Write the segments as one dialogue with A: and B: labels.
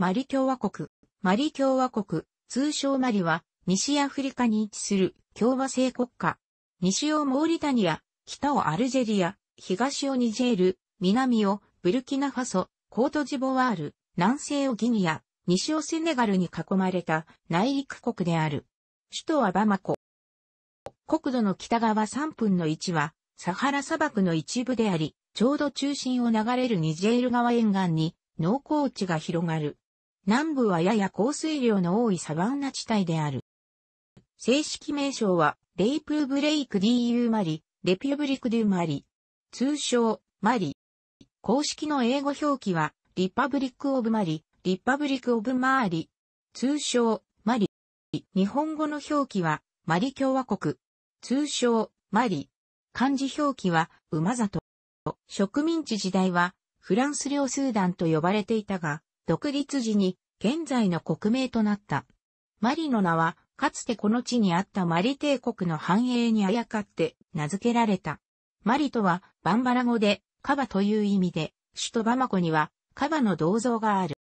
A: マリ共和国。マリ共和国、通称マリは、西アフリカに位置する共和制国家。西をモーリタニア、北をアルジェリア、東をニジェール、南をブルキナファソ、コートジボワール、南西をギニア、西をセネガルに囲まれた内陸国である。首都はバマコ。国土の北側3分の1は、サハラ砂漠の一部であり、ちょうど中心を流れるニジェール川沿岸に、農耕地が広がる。南部はやや降水量の多いサバンナ地帯である。正式名称は、レイプーブレイク DU マリ、レピュブリクデュマリ。通称、マリ。公式の英語表記は、リパブリックオブマリ、リパブリックオブマーリ。通称、マリ。日本語の表記は、マリ共和国。通称、マリ。漢字表記は、馬里。植民地時代は、フランス領スーダンと呼ばれていたが、独立時に現在の国名となった。マリの名は、かつてこの地にあったマリ帝国の繁栄にあやかって名付けられた。マリとは、バンバラ語で、カバという意味で、首都バマコには、カバの銅像がある。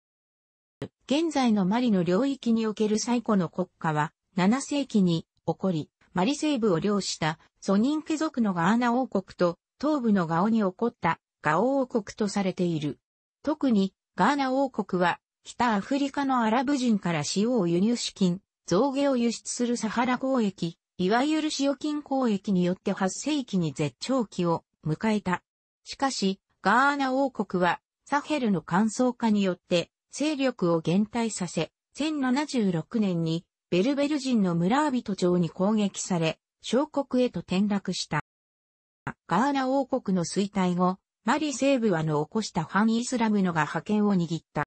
A: 現在のマリの領域における最古の国家は、7世紀に起こり、マリ西部を領したソニン家族のガーナ王国と東部のガオに起こったガオ王国とされている。特にガーナ王国は、北アフリカのアラブ人から塩を輸入資金、増下を輸出するサハラ交易、いわゆる塩金交易によって8世紀に絶頂期を迎えた。しかし、ガーナ王国は、サヘルの乾燥化によって、勢力を減退させ、1076年に、ベルベル人の村人町に攻撃され、小国へと転落した。ガーナ王国の衰退後、マリ西部はの起こした反イスラムのが覇権を握った。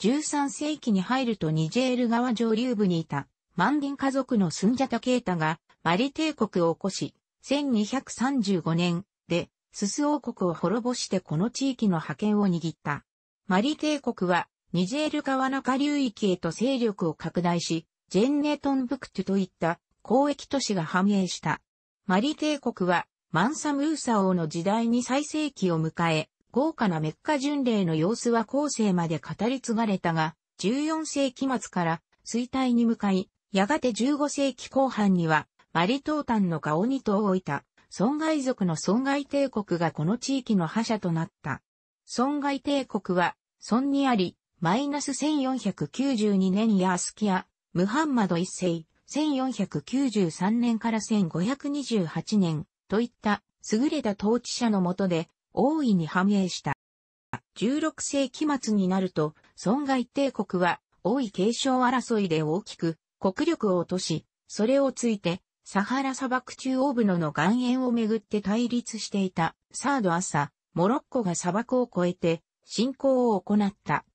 A: 13世紀に入るとニジェール川上流部にいたマンディン家族のスンジャタケータがマリ帝国を起こし、1235年でスス王国を滅ぼしてこの地域の覇権を握った。マリ帝国はニジェール川中流域へと勢力を拡大し、ジェンネトンブクトゥといった交易都市が繁栄した。マリ帝国はマンサムーサ王の時代に最盛期を迎え、豪華なメッカ巡礼の様子は後世まで語り継がれたが、14世紀末から衰退に向かい、やがて15世紀後半には、マリトータンの顔にとを置いた、損害族の損害帝国がこの地域の覇者となった。損害帝国は、損にあり、マイナス1492年ヤースキア、ムハンマド一世、1493年から1528年、といった優れた統治者のもとで大いに繁栄した。16世紀末になると、損害帝国は王位継承争いで大きく国力を落とし、それをついてサハラ砂漠中央部のの岩塩をめぐって対立していたサード朝、モロッコが砂漠を越えて侵攻を行った。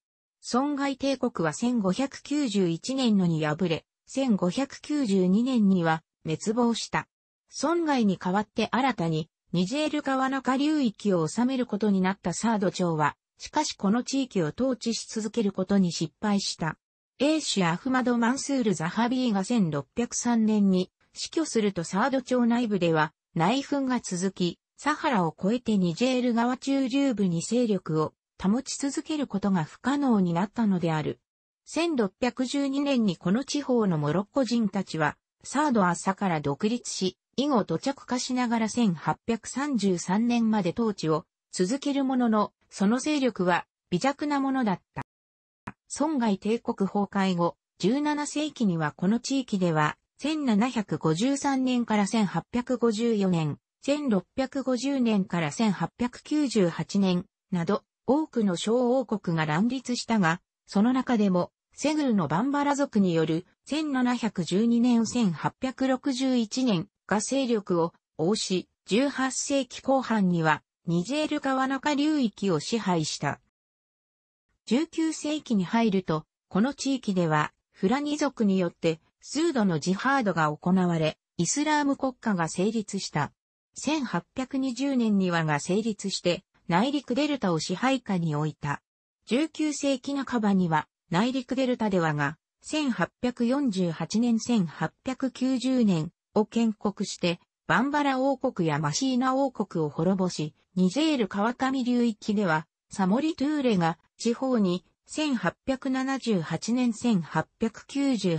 A: 損害帝国は1591年のに敗れ、1592年には滅亡した。損害に代わって新たに、ニジェール川中流域を治めることになったサード朝は、しかしこの地域を統治し続けることに失敗した。英氏アフマド・マンスール・ザハビーが1603年に死去するとサード朝内部では内紛が続き、サハラを越えてニジェール川中流部に勢力を保ち続けることが不可能になったのである。1612年にこの地方のモロッコ人たちはサード朝から独立し、以後土着化しながら1833年まで統治を続けるものの、その勢力は微弱なものだった。損害帝国崩壊後、17世紀にはこの地域では、1753年から1854年、1650年から1898年など、多くの小王国が乱立したが、その中でもセグルのバンバラ族による1712年1861年が勢力を応し、18世紀後半にはニジェール川中流域を支配した。19世紀に入ると、この地域ではフラニ族によって数度のジハードが行われ、イスラーム国家が成立した。1820年にはが成立して、内陸デルタを支配下に置いた。19世紀半ばには、内陸デルタではが、1848年1890年を建国して、バンバラ王国やマシーナ王国を滅ぼし、ニジェール川上流域では、サモリトゥーレが地方に1878年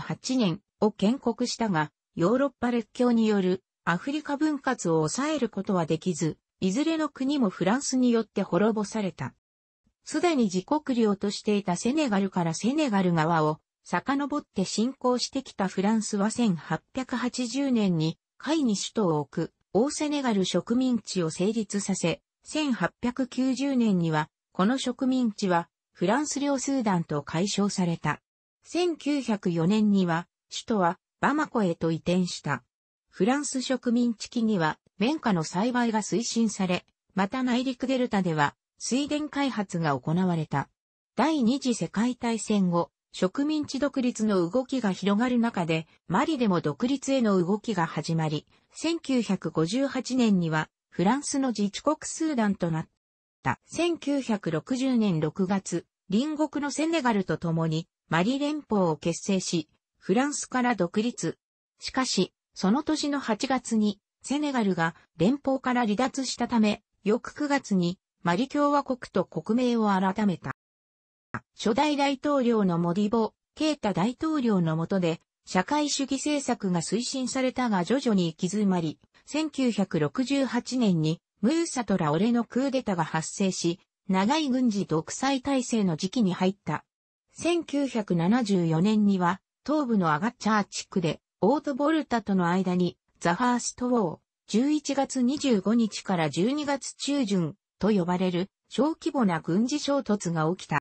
A: 1898年を建国したが、ヨーロッパ列強によるアフリカ分割を抑えることはできず、いずれの国もフランスによって滅ぼされた。すでに自国領としていたセネガルからセネガル側を遡って侵攻してきたフランスは1880年に海に首都を置く大セネガル植民地を成立させ、1890年にはこの植民地はフランス領スーダンと解消された。1904年には首都はバマコへと移転した。フランス植民地期には綿花の栽培が推進され、また内陸デルタでは水田開発が行われた。第二次世界大戦後、植民地独立の動きが広がる中で、マリでも独立への動きが始まり、1958年にはフランスの自治国スーダンとなった。1960年6月、隣国のセネガルと共にマリ連邦を結成し、フランスから独立。しかし、その年の8月にセネガルが連邦から離脱したため、翌9月にマリ共和国と国名を改めた。初代大統領のモディボ・ケータ大統領の下で、社会主義政策が推進されたが徐々に行き詰まり、1968年にムーサとラオレのクーデタが発生し、長い軍事独裁体制の時期に入った。1974年には、東部のアガッチャー地区で、オートボルタとの間に、ザ・ファースト・ウォー、11月25日から12月中旬、と呼ばれる小規模な軍事衝突が起きた。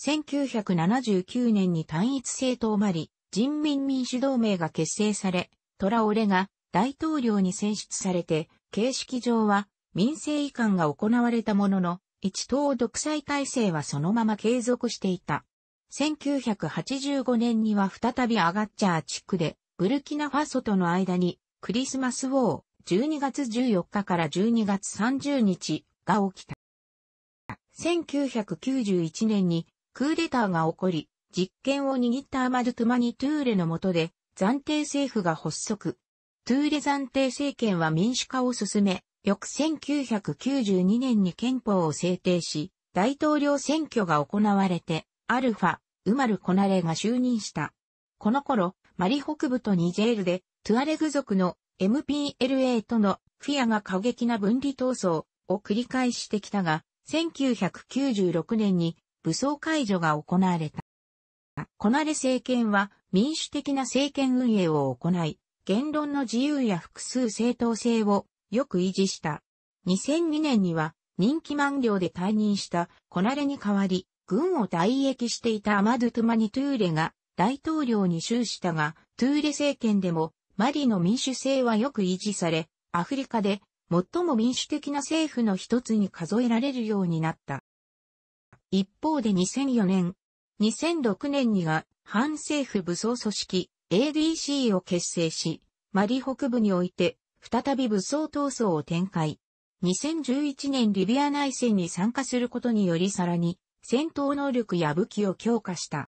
A: 1979年に単一政党マリ人民民主同盟が結成され、トラオレが大統領に選出されて、形式上は民政移管が行われたものの、一党独裁体制はそのまま継続していた。1985年には再びアガッチャー地区で、ブルキナファソとの間にクリスマスウォー、12月14日から12月30日が起きた。1991年にクーデターが起こり、実権を握ったアマドゥトゥマニ・トゥーレの下で暫定政府が発足。トゥーレ暫定政権は民主化を進め、翌1992年に憲法を制定し、大統領選挙が行われて、アルファ、ウマル・コナレが就任した。この頃、マリ北部とニジェールで、トゥアレグ族の MPLA とのフィアが過激な分離闘争を繰り返してきたが、1996年に武装解除が行われた。コナレ政権は民主的な政権運営を行い、言論の自由や複数正当性をよく維持した。2002年には任期満了で退任したコナレに代わり、軍を退役していたアマドゥトゥマニトゥーレが大統領に就したが、トゥーレ政権でもマリの民主制はよく維持され、アフリカで最も民主的な政府の一つに数えられるようになった。一方で2004年、2006年には反政府武装組織 ADC を結成し、マリ北部において再び武装闘争を展開。2011年リビア内戦に参加することによりさらに戦闘能力や武器を強化した。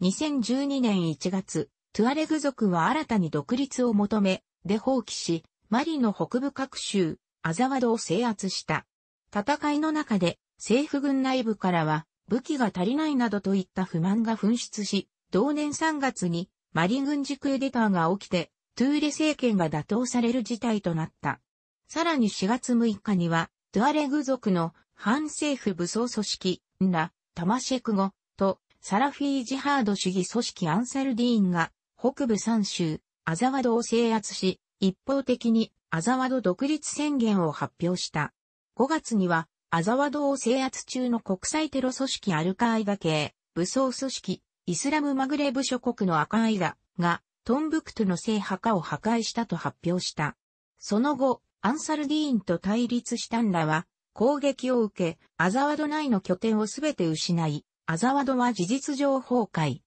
A: 2012年1月、トゥアレグ族は新たに独立を求め、で放棄し、マリの北部各州、アザワドを制圧した。戦いの中で、政府軍内部からは、武器が足りないなどといった不満が噴出し、同年3月に、マリ軍事クーデターが起きて、トゥーレ政権が打倒される事態となった。さらに4月6日には、トゥアレグ族の反政府武装組織、ンラ、タマシェク語とサラフィージハード主義組織アンサルディーンが北部三州、アザワドを制圧し、一方的にアザワド独立宣言を発表した。5月には、アザワドを制圧中の国際テロ組織アルカイダ系、武装組織、イスラムマグレブ諸国のアカイダが、トンブクトの聖破壊を破壊したと発表した。その後、アンサルディーンと対立したんだ。は、攻撃を受け、アザワド内の拠点をすべて失い、アザワドは事実上崩壊。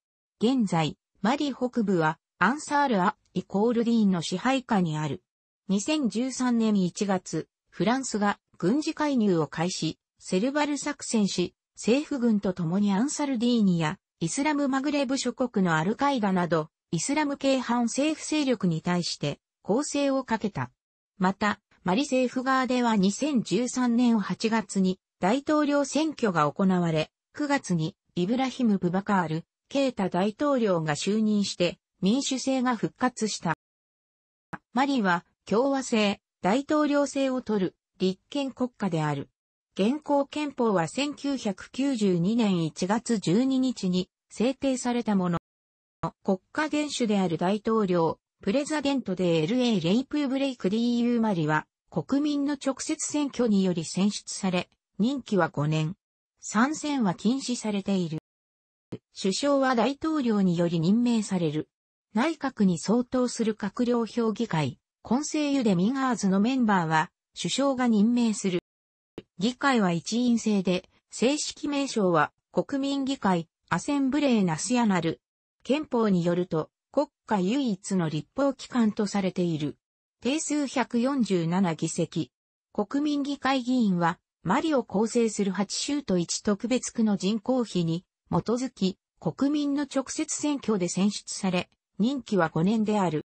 A: 現在、マリ北部はアンサール・ア・イコール・ディーンの支配下にある。2013年1月、フランスが軍事介入を開始、セルバル作戦し、政府軍と共にアンサルディーニやイスラムマグレブ諸国のアルカイダなど、イスラム系反政府勢力に対して攻勢をかけた。また、マリ政府側では2013年8月に大統領選挙が行われ、9月にイブラヒム・ブバカール、ケータ大統領が就任して民主制が復活した。マリは共和制、大統領制を取る立憲国家である。現行憲法は1992年1月12日に制定されたもの。国家元首である大統領、プレザデントで LA レイプブレイク DU マリは国民の直接選挙により選出され、任期は5年。参戦は禁止されている。首相は大統領により任命される。内閣に相当する閣僚評議会、コンセイユ・デ・ミガーズのメンバーは、首相が任命する。議会は一員制で、正式名称は国民議会、アセンブレーナスヤナル。憲法によると、国家唯一の立法機関とされている。定数147議席。国民議会議員は、マリを構成する8州と1特別区の人口比に、基づき、国民の直接選挙で選出され、任期は5年である。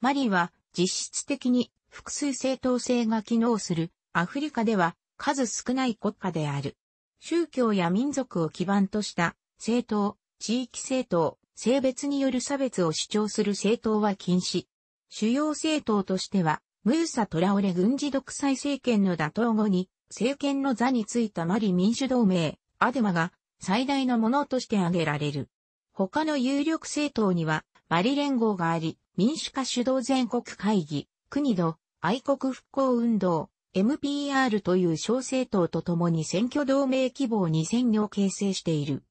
A: マリは実質的に複数政党制が機能するアフリカでは数少ない国家である。宗教や民族を基盤とした政党、地域政党、性別による差別を主張する政党は禁止。主要政党としては、ムーサ・トラオレ軍事独裁政権の打倒後に、政権の座についたマリ民主同盟、アデマが最大のものとして挙げられる。他の有力政党には、マリ連合があり、民主化主導全国会議、国土、愛国復興運動、MPR という小政党と共に選挙同盟模を2000を形成している。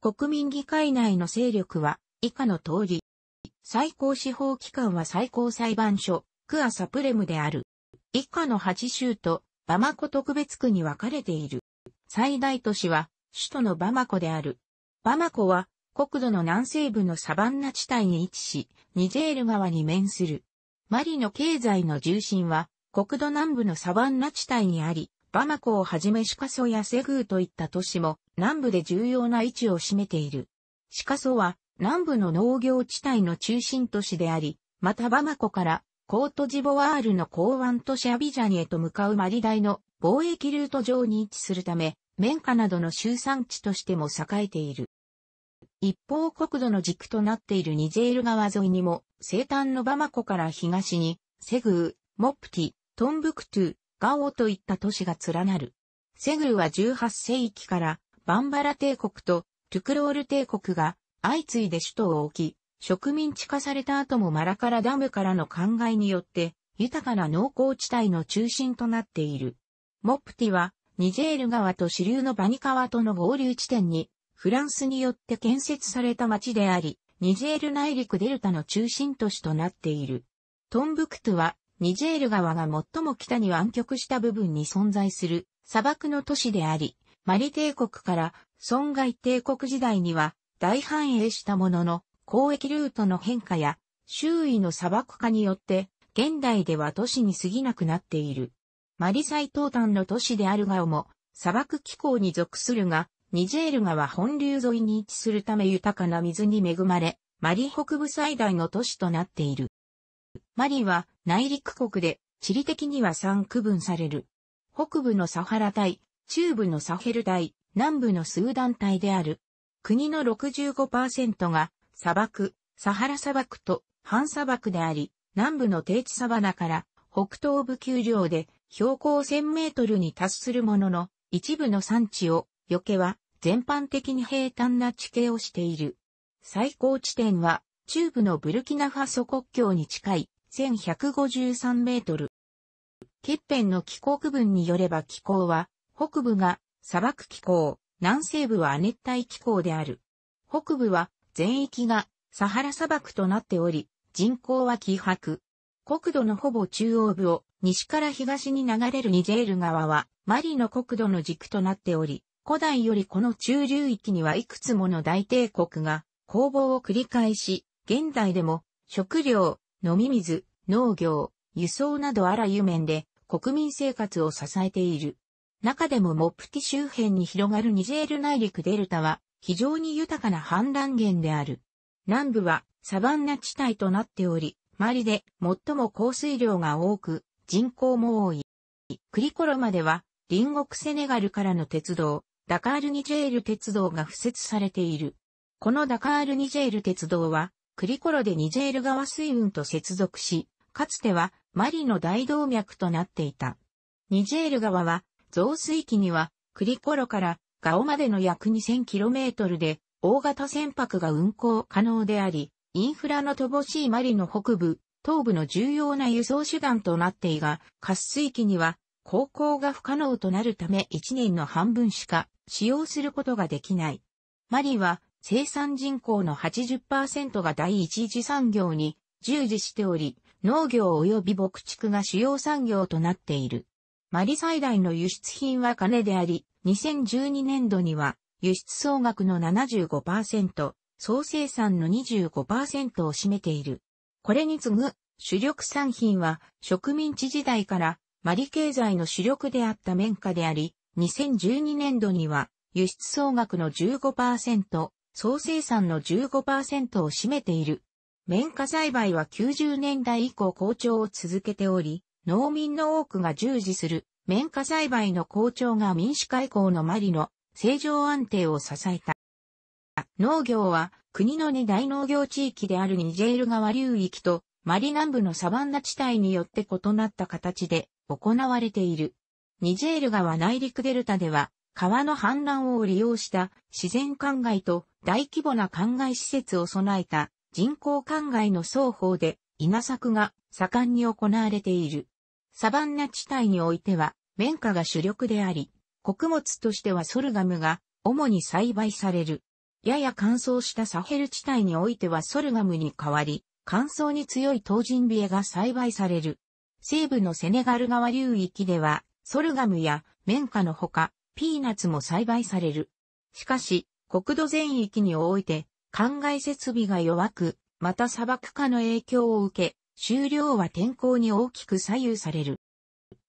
A: 国民議会内の勢力は以下の通り。最高司法機関は最高裁判所、クアサプレムである。以下の8州とバマコ特別区に分かれている。最大都市は首都のバマコである。バマコは、国土の南西部のサバンナ地帯に位置し、ニジェール川に面する。マリの経済の重心は、国土南部のサバンナ地帯にあり、バマコをはじめシカソやセグーといった都市も南部で重要な位置を占めている。シカソは南部の農業地帯の中心都市であり、またバマコからコートジボワールの港湾都市アビジャニへと向かうマリ大の貿易ルート上に位置するため、綿花などの集産地としても栄えている。一方国土の軸となっているニジェール川沿いにも、西端のバマコから東に、セグー、モプティ、トンブクトゥ、ガオといった都市が連なる。セグーは18世紀からバンバラ帝国とトゥクロール帝国が相次いで首都を置き、植民地化された後もマラカラダムからの灌漑によって豊かな農耕地帯の中心となっている。モプティはニジェール川と支流のバニ川との合流地点に、フランスによって建設された町であり、ニジェール内陸デルタの中心都市となっている。トンブクトゥは、ニジェール川が最も北に湾曲した部分に存在する砂漠の都市であり、マリ帝国から損害帝国時代には大繁栄したものの、交易ルートの変化や周囲の砂漠化によって、現代では都市に過ぎなくなっている。マリ最東端の都市であるガオも、砂漠気候に属するが、ニジェール川本流沿いに位置するため豊かな水に恵まれ、マリ北部最大の都市となっている。マリは内陸国で地理的には3区分される。北部のサハラ帯、中部のサヘル帯、南部のスーダン帯である。国の65%が砂漠、サハラ砂漠と半砂漠であり、南部の低地サバナから北東部丘陵で標高1000メートルに達するものの、一部の産地を、よけは全般的に平坦な地形をしている。最高地点は、中部のブルキナファソ国境に近い1153メートル。欠片の気候区分によれば気候は、北部が砂漠気候、南西部は亜熱帯気候である。北部は全域がサハラ砂漠となっており、人口は希薄。国土のほぼ中央部を西から東に流れるニジェール川はマリの国土の軸となっており、古代よりこの中流域にはいくつもの大帝国が攻防を繰り返し、現代でも食料、飲み水、農業、輸送などあらゆ面で国民生活を支えている。中でもモプティ周辺に広がるニジェール内陸デルタは非常に豊かな氾濫源である。南部はサバンナ地帯となっており、マリで最も降水量が多く、人口も多い。クリコロまでは、隣国セネガルからの鉄道、ダカール・ニジェール鉄道が付設されている。このダカール・ニジェール鉄道は、クリコロでニジェール川水運と接続し、かつてはマリの大動脈となっていた。ニジェール川は、増水期には、クリコロからガオまでの約 2000km で、大型船舶が運航可能であり、インフラの乏しいマリの北部、東部の重要な輸送手段となっていが、滑水機には航行が不可能となるため1年の半分しか使用することができない。マリは生産人口の80%が第一次産業に従事しており、農業及び牧畜が主要産業となっている。マリ最大の輸出品は金であり、2012年度には輸出総額の75%、総生産の25%を占めている。これに次ぐ主力産品は植民地時代からマリ経済の主力であった綿花であり、2012年度には輸出総額の15%、総生産の15%を占めている。綿花栽培は90年代以降好調を続けており、農民の多くが従事する綿花栽培の好調が民主化以降のマリの正常安定を支えた。農業は国の二大農業地域であるニジェール川流域とマリ南部のサバンナ地帯によって異なった形で行われている。ニジェール川内陸デルタでは川の氾濫を利用した自然灌漑と大規模な灌漑施設を備えた人工灌漑の双方で稲作が盛んに行われている。サバンナ地帯においては綿花が主力であり、穀物としてはソルガムが主に栽培される。やや乾燥したサヘル地帯においてはソルガムに代わり、乾燥に強い東人ビエが栽培される。西部のセネガル川流域では、ソルガムや綿花のほか、ピーナツも栽培される。しかし、国土全域において、灌漑設備が弱く、また砂漠化の影響を受け、収量は天候に大きく左右される。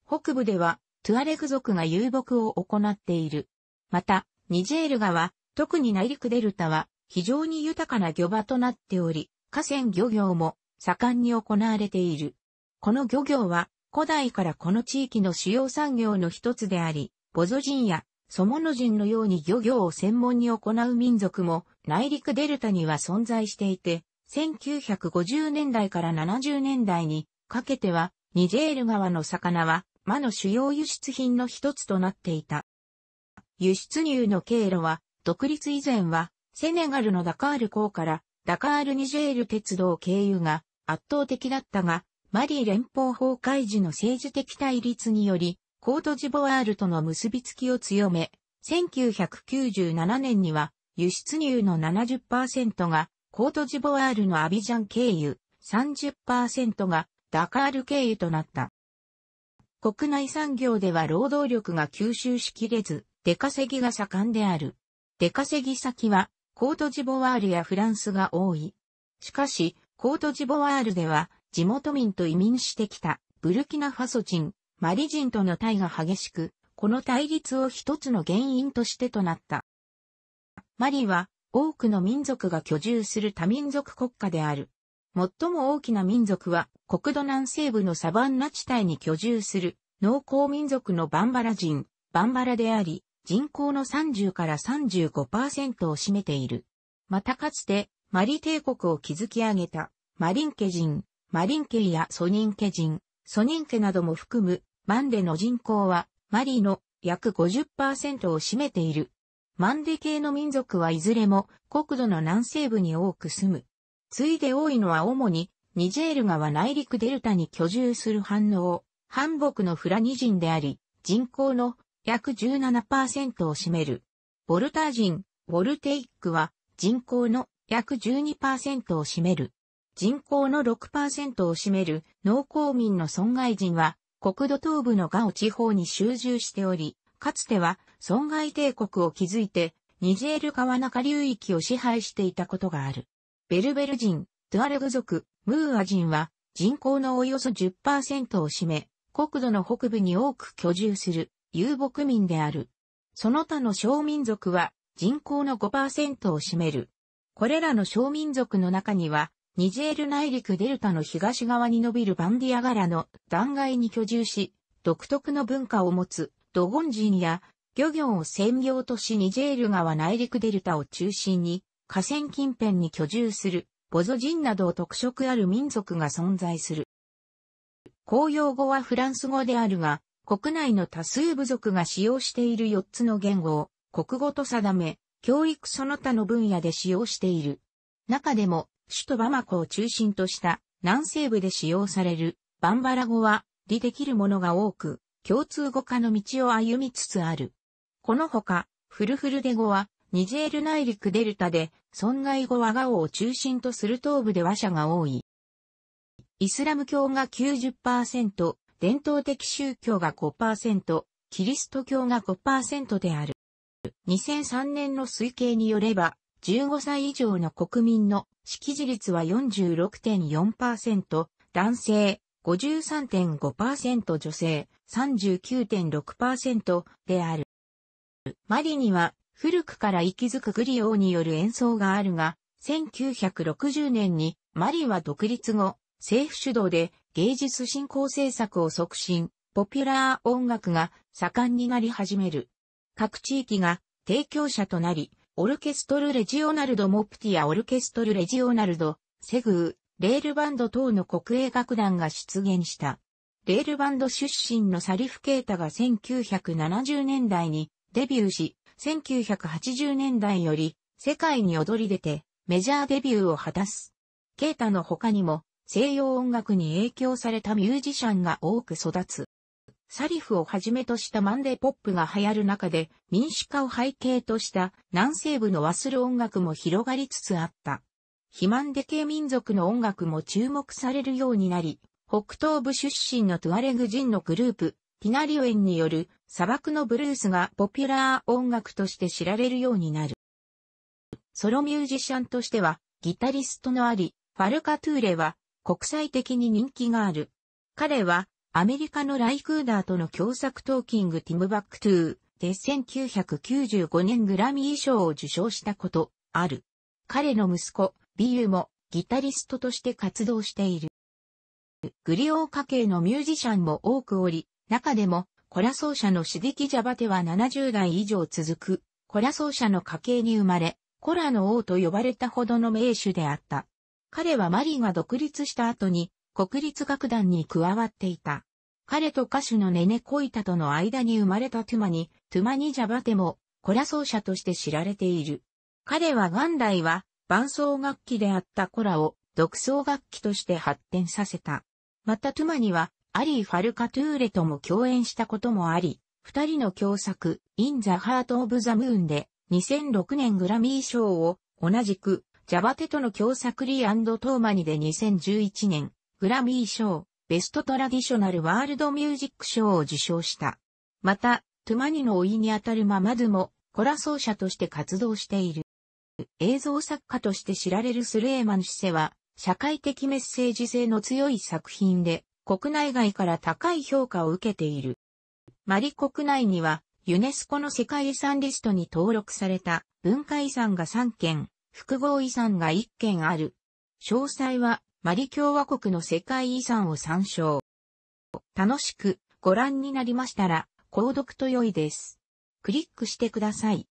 A: 北部では、トゥアレグ族が遊牧を行っている。また、ニジェール川、特に内陸デルタは非常に豊かな漁場となっており、河川漁業も盛んに行われている。この漁業は古代からこの地域の主要産業の一つであり、ボゾ人やソモノ人のように漁業を専門に行う民族も内陸デルタには存在していて、1950年代から70年代にかけてはニジェール川の魚は魔の主要輸出品の一つとなっていた。輸出入の経路は独立以前は、セネガルのダカール港から、ダカール・ニジェール鉄道経由が圧倒的だったが、マリー連邦崩壊時の政治的対立により、コートジボワールとの結びつきを強め、1997年には輸出入の70%がコートジボワールのアビジャン経由、30%がダカール経由となった。国内産業では労働力が吸収しきれず、出稼ぎが盛んである。出稼ぎ先は、コートジボワールやフランスが多い。しかし、コートジボワールでは、地元民と移民してきた、ブルキナファソ人、マリ人との対が激しく、この対立を一つの原因としてとなった。マリは、多くの民族が居住する多民族国家である。最も大きな民族は、国土南西部のサバンナ地帯に居住する、農耕民族のバンバラ人、バンバラであり、人口の30から35%を占めている。またかつて、マリ帝国を築き上げた、マリンケ人、マリン家やソニンケ人、ソニンケなども含む、マンデの人口は、マリの約50%を占めている。マンデ系の民族はいずれも国土の南西部に多く住む。ついで多いのは主にニジェール川内陸デルタに居住する反応、反北のフラニ人であり、人口の約17%を占める。ボルター人、ボルテイックは人口の約12%を占める。人口の6%を占める農耕民の損害人は国土東部のガオ地方に集中しており、かつては損害帝国を築いてニジェール川中流域を支配していたことがある。ベルベル人、トゥアレグ族、ムーア人は人口のおよそ10%を占め、国土の北部に多く居住する。遊牧民である。その他の小民族は人口の5%を占める。これらの小民族の中には、ニジェール内陸デルタの東側に伸びるバンディア柄の断崖に居住し、独特の文化を持つドゴン人や漁業を専業としニジェール川内陸デルタを中心に河川近辺に居住するボゾ人など特色ある民族が存在する。公用語はフランス語であるが、国内の多数部族が使用している4つの言語を国語と定め、教育その他の分野で使用している。中でも、首都バマコを中心とした南西部で使用されるバンバラ語は理できるものが多く、共通語化の道を歩みつつある。このほか、フルフルデ語はニジェール内陸デルタで、損害語はガオを中心とする東部で和者が多い。イスラム教が90%、伝統的宗教が5%、キリスト教が5%である。2003年の推計によれば、15歳以上の国民の識字率は46.4%、男性53.5%女性39.6%である。マリには古くから息づくグリオーによる演奏があるが、1960年にマリは独立後、政府主導で芸術振興政策を促進、ポピュラー音楽が盛んになり始める。各地域が提供者となり、オルケストルレジオナルドモプティアオルケストルレジオナルド、セグー、レールバンド等の国営楽団が出現した。レールバンド出身のサリフ・ケータが1970年代にデビューし、1980年代より世界に踊り出てメジャーデビューを果たす。ケータの他にも西洋音楽に影響されたミュージシャンが多く育つ。サリフをはじめとしたマンデーポップが流行る中で民主化を背景とした南西部のワスル音楽も広がりつつあった。肥満で系民族の音楽も注目されるようになり、北東部出身のトゥアレグ人のグループ、ィナリオエンによる砂漠のブルースがポピュラー音楽として知られるようになる。ソロミュージシャンとしては、ギタリストのあり、ファルカトゥーレは国際的に人気がある。彼は、アメリカのライクーダーとの共作トーキングティムバックトゥーで1995年グラミー賞を受賞したこと、ある。彼の息子、ビユもギタリストとして活動している。グリオー家系のミュージシャンも多くおり、中でもコラ奏者のシディキ・ジャバテは70代以上続く、コラ奏者の家系に生まれ、コラの王と呼ばれたほどの名手であった。彼はマリーが独立した後に国立楽団に加わっていた。彼と歌手のネネ・コイタとの間に生まれたトゥマニ、トゥマニ・ジャバテも、コラ奏者として知られている。彼は元来は伴奏楽器であったコラを独奏楽器として発展させた。またトゥマニはアリー・ファルカトゥーレとも共演したこともあり、二人の共作、イン・ザ・ハート・オブ・ザ・ムーンで2006年グラミー賞を同じくジャバテとの共作リートーマニで2011年、グラミー賞、ベストトラディショナルワールドミュージック賞を受賞した。また、トゥマニの老いにあたるママドゥも、コラ奏者として活動している。映像作家として知られるスレーマンシセは、社会的メッセージ性の強い作品で、国内外から高い評価を受けている。マリ国内には、ユネスコの世界遺産リストに登録された文化遺産が3件、複合遺産が1件ある。詳細はマリ共和国の世界遺産を参照。楽しくご覧になりましたら、購読と良いです。クリックしてください。